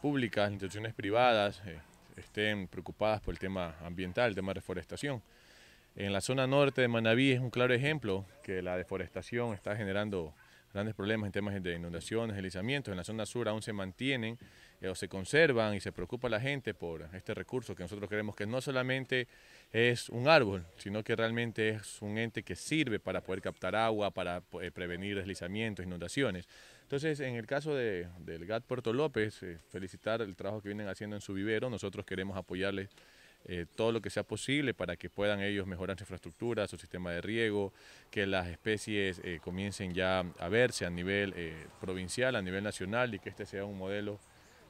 públicas, instituciones privadas eh, estén preocupadas por el tema ambiental, el tema de reforestación. En la zona norte de Manabí es un claro ejemplo que la deforestación está generando grandes problemas en temas de inundaciones, deslizamientos. En la zona sur aún se mantienen o se conservan y se preocupa la gente por este recurso que nosotros queremos, que no solamente es un árbol, sino que realmente es un ente que sirve para poder captar agua, para eh, prevenir deslizamientos, inundaciones. Entonces, en el caso del GAT Puerto López, eh, felicitar el trabajo que vienen haciendo en su vivero, nosotros queremos apoyarles eh, todo lo que sea posible para que puedan ellos mejorar su infraestructura, su sistema de riego, que las especies comiencen ya a verse a nivel provincial, a nivel nacional y que este sea un modelo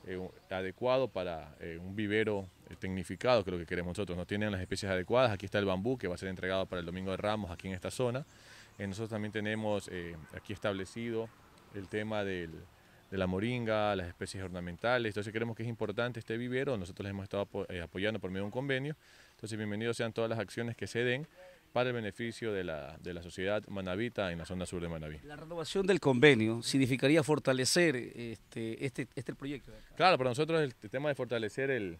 eh, adecuado para eh, un vivero eh, tecnificado, que es lo que queremos nosotros. No tienen las especies adecuadas. Aquí está el bambú que va a ser entregado para el Domingo de Ramos aquí en esta zona. nosotros también tenemos aquí establecido el tema de la moringa, las especies ornamentales. Entonces creemos que es importante este vivero, nosotros les hemos estado apoyando por medio de un convenio. Entonces bienvenidos sean todas las acciones que se den para el beneficio de la, sociedad manavita en la zona sur de Manaví. La renovación del convenio significaría fortalecer este, este, este proyecto. Claro, para nosotros el, tema de fortalecer el,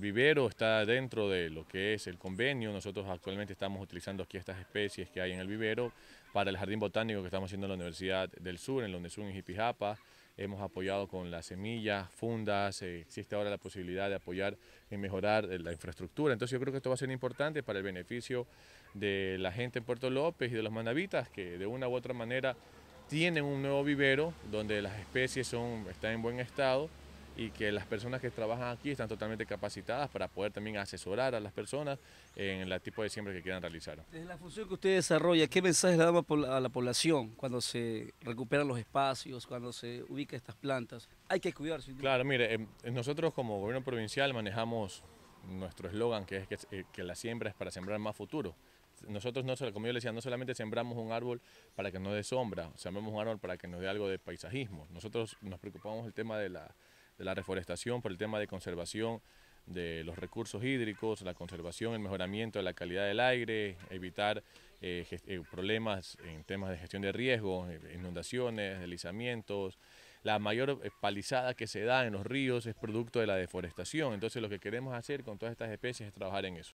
vivero está dentro de lo que es el convenio. Nosotros actualmente estamos utilizando aquí estas especies que hay en el vivero para el jardín botánico que estamos haciendo en la Universidad del Sur, en la UNESUN en Jipijapa hemos apoyado con las semillas, fundas, eh, existe ahora la posibilidad de apoyar en mejorar eh, la infraestructura. Entonces yo creo que esto va a ser importante para el beneficio de la gente en Puerto López y de los manavitas que de una u otra manera tienen un nuevo vivero donde las especies son, están en buen estado y que las personas que trabajan aquí están totalmente capacitadas para poder también asesorar a las personas en el tipo de siembra que quieran realizar. Desde la función que usted desarrolla, ¿qué mensaje le damos a la población cuando se recuperan los espacios, cuando se ubican estas plantas? Hay que cuidarse. Claro, mire, em, nosotros como gobierno provincial manejamos nuestro eslogan que es que, eh, la siembra es para sembrar más futuro nosotros, no, como yo le decía, no solamente sembramos un árbol para que nos dé sombra, sembramos un árbol para que nos dé algo de paisajismo. Nosotros nos preocupamos el tema de la, de la reforestación, por el tema de conservación de los recursos hídricos, la conservación, el mejoramiento de la calidad del aire, evitar eh, eh, problemas en temas de gestión de riesgos, eh, inundaciones, deslizamientos. La mayor palizada que se da en los ríos es producto de la deforestación. Entonces lo que queremos hacer con todas estas especies es trabajar en eso.